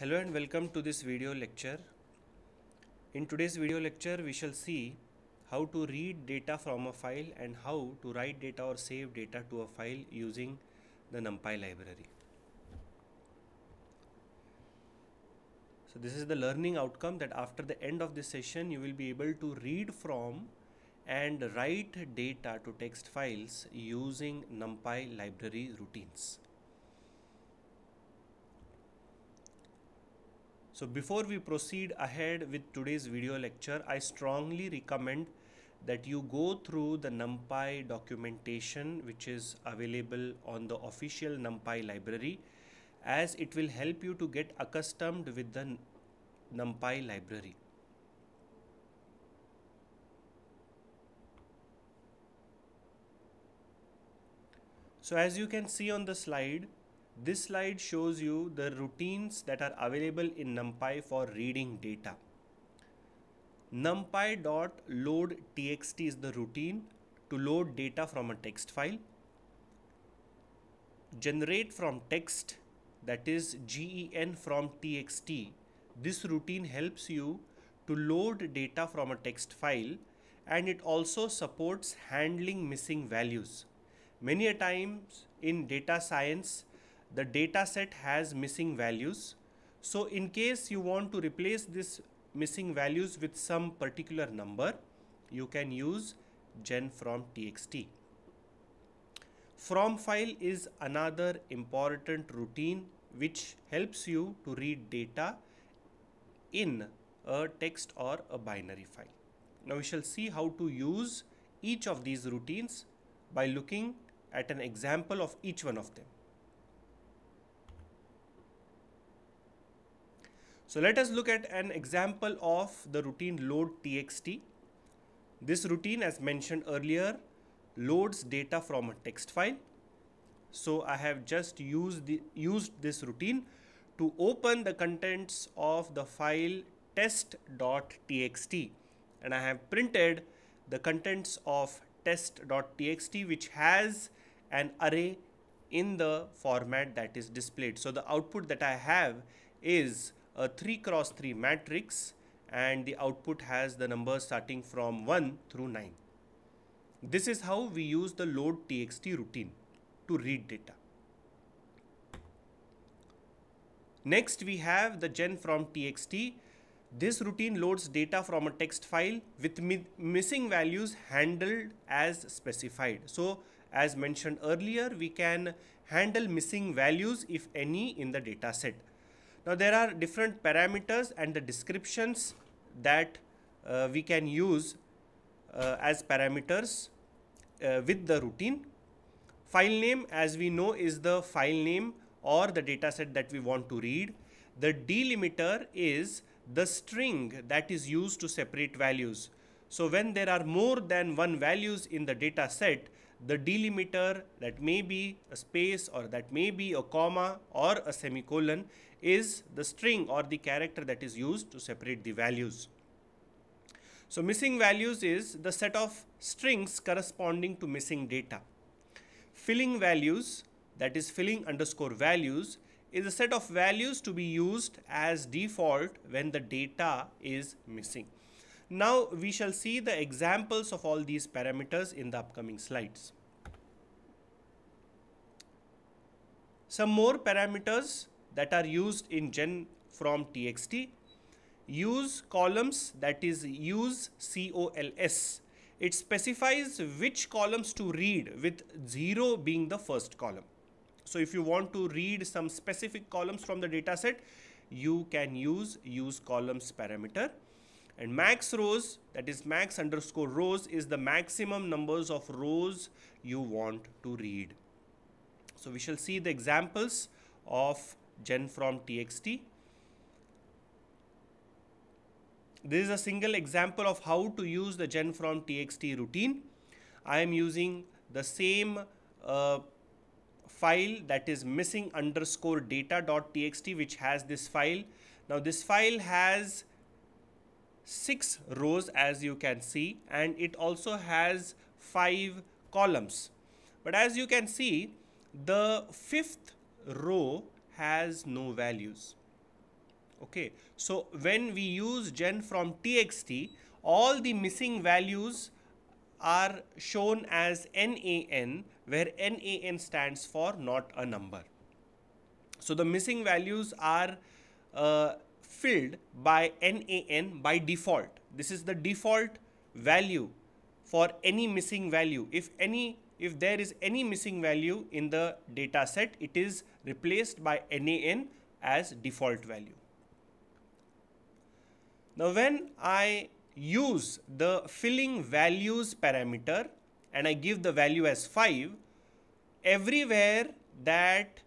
Hello and welcome to this video lecture. In today's video lecture we shall see how to read data from a file and how to write data or save data to a file using the NumPy library. So this is the learning outcome that after the end of this session you will be able to read from and write data to text files using NumPy library routines. So before we proceed ahead with today's video lecture, I strongly recommend that you go through the NumPy documentation which is available on the official NumPy library as it will help you to get accustomed with the NumPy library. So as you can see on the slide, this slide shows you the routines that are available in NumPy for reading data. NumPy.loadTxt is the routine to load data from a text file. Generate from text, that is GEN from TXT. This routine helps you to load data from a text file and it also supports handling missing values. Many a times in data science, the data set has missing values. So in case you want to replace this missing values with some particular number, you can use gen from txt. From file is another important routine which helps you to read data in a text or a binary file. Now we shall see how to use each of these routines by looking at an example of each one of them. So let us look at an example of the routine load txt. This routine as mentioned earlier loads data from a text file. So I have just used, the, used this routine to open the contents of the file test.txt and I have printed the contents of test.txt which has an array in the format that is displayed. So the output that I have is a 3 cross 3 matrix and the output has the numbers starting from 1 through 9. This is how we use the load txt routine to read data. Next we have the gen from txt. This routine loads data from a text file with mi missing values handled as specified. So as mentioned earlier, we can handle missing values if any in the data set. Now there are different parameters and the descriptions that uh, we can use uh, as parameters uh, with the routine. File name as we know is the file name or the data set that we want to read. The delimiter is the string that is used to separate values. So when there are more than one values in the data set, the delimiter that may be a space or that may be a comma or a semicolon is the string or the character that is used to separate the values. So missing values is the set of strings corresponding to missing data. Filling values that is filling underscore values is a set of values to be used as default when the data is missing. Now we shall see the examples of all these parameters in the upcoming slides. Some more parameters that are used in gen from txt use columns that is use COLS. It specifies which columns to read with 0 being the first column. So if you want to read some specific columns from the dataset, you can use use columns parameter and max rows that is max underscore rows is the maximum numbers of rows you want to read. So we shall see the examples of gen from txt. This is a single example of how to use the gen from txt routine. I am using the same uh, file that is missing underscore data.txt which has this file. Now this file has six rows as you can see and it also has five columns but as you can see the fifth row has no values okay so when we use gen from txt all the missing values are shown as NAN where NAN stands for not a number. So the missing values are uh, filled by NaN by default. This is the default value for any missing value. If any if there is any missing value in the data set, it is replaced by NaN as default value. Now when I use the filling values parameter and I give the value as 5, everywhere that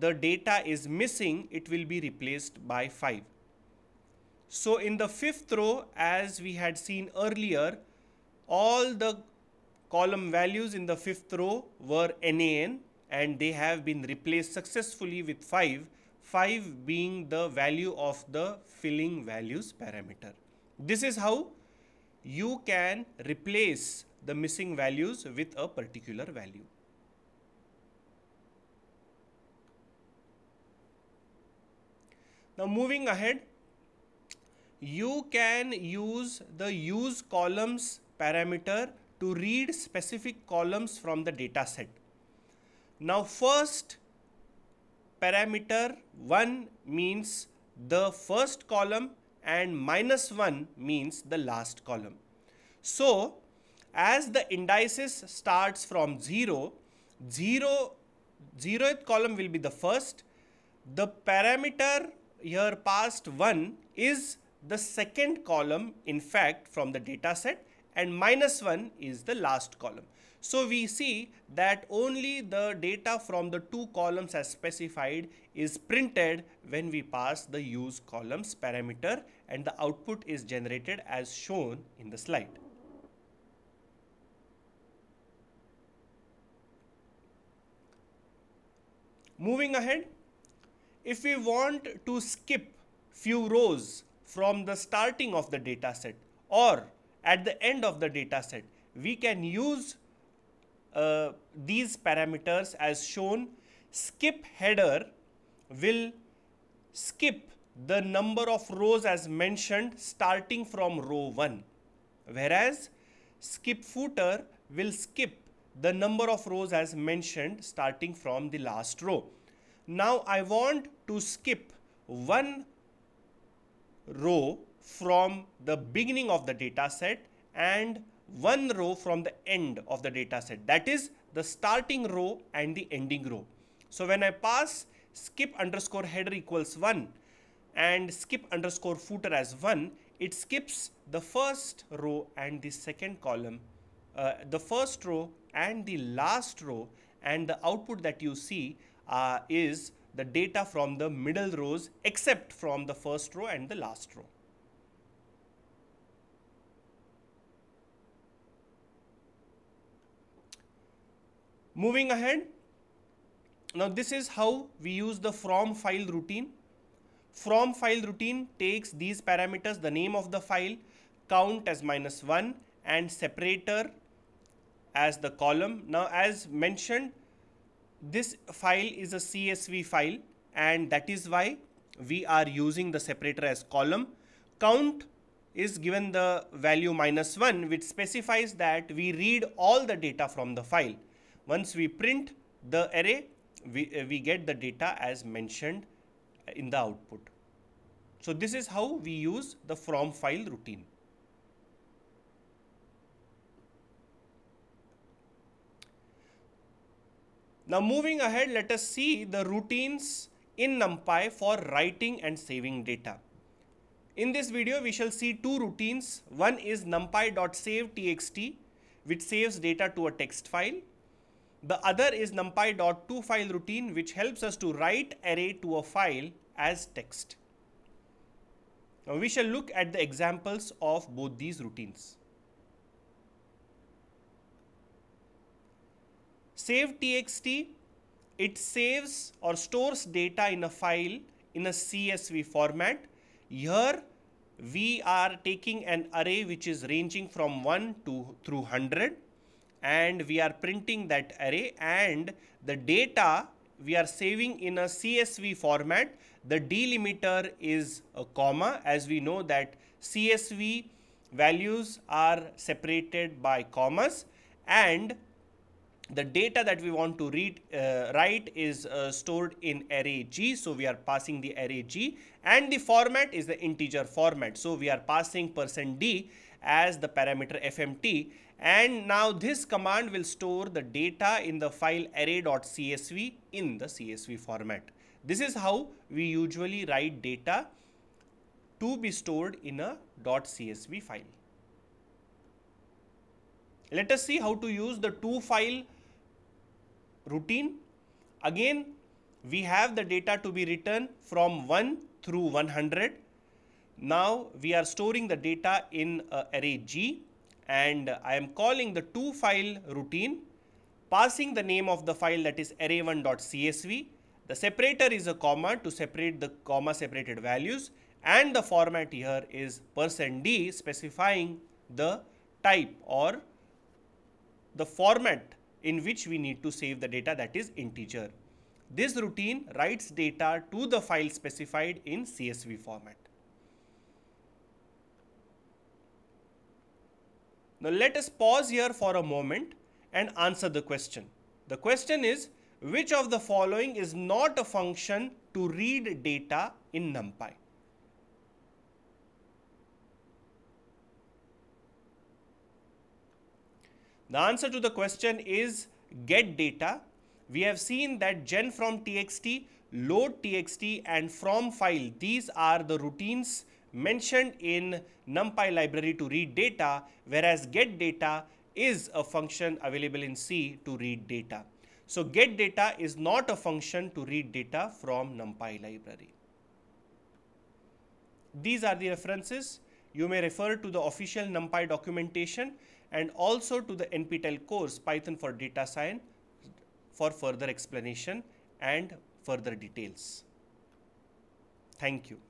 the data is missing, it will be replaced by 5. So in the fifth row, as we had seen earlier, all the column values in the fifth row were NAN and they have been replaced successfully with 5, 5 being the value of the filling values parameter. This is how you can replace the missing values with a particular value. Now moving ahead, you can use the use columns parameter to read specific columns from the data set. Now first parameter 1 means the first column and minus 1 means the last column. So as the indices starts from 0, 0 zeroth column will be the first. The parameter here past 1 is the second column in fact from the data set and minus 1 is the last column. So we see that only the data from the two columns as specified is printed when we pass the use columns parameter and the output is generated as shown in the slide. Moving ahead, if we want to skip few rows from the starting of the data set or at the end of the data set, we can use uh, these parameters as shown. Skip header will skip the number of rows as mentioned starting from row 1 whereas skip footer will skip the number of rows as mentioned starting from the last row. Now I want to skip one row from the beginning of the data set and one row from the end of the data set. That is the starting row and the ending row. So when I pass skip underscore header equals 1 and skip underscore footer as 1, it skips the first row and the second column, uh, the first row and the last row and the output that you see uh, is the data from the middle rows except from the first row and the last row. Moving ahead, now this is how we use the from file routine. From file routine takes these parameters, the name of the file, count as minus 1 and separator as the column. Now as mentioned, this file is a CSV file and that is why we are using the separator as column. Count is given the value minus 1 which specifies that we read all the data from the file. Once we print the array, we, uh, we get the data as mentioned in the output. So this is how we use the from file routine. Now moving ahead, let us see the routines in NumPy for writing and saving data. In this video, we shall see two routines. One is numpy.saveTxt, which saves data to a text file. The other is numpy.toFile routine, which helps us to write array to a file as text. Now we shall look at the examples of both these routines. save txt, it saves or stores data in a file in a CSV format. Here we are taking an array which is ranging from 1 to through 100 and we are printing that array and the data we are saving in a CSV format. The delimiter is a comma as we know that CSV values are separated by commas and the data that we want to read uh, write is uh, stored in array g so we are passing the array g and the format is the integer format so we are passing percent %d as the parameter fmt and now this command will store the data in the file array.csv in the csv format this is how we usually write data to be stored in a .csv file let us see how to use the two file routine. Again, we have the data to be written from 1 through 100. Now we are storing the data in uh, array G and I am calling the to file routine, passing the name of the file that is array1.csv. The separator is a comma to separate the comma separated values and the format here is percent %d specifying the type or the format in which we need to save the data that is integer. This routine writes data to the file specified in CSV format. Now let us pause here for a moment and answer the question. The question is which of the following is not a function to read data in NumPy? The answer to the question is get data. We have seen that gen from txt, load txt and from file, these are the routines mentioned in NumPy library to read data, whereas get data is a function available in C to read data. So get data is not a function to read data from NumPy library. These are the references. You may refer to the official NumPy documentation and also to the NPTEL course Python for Data Science for further explanation and further details. Thank you.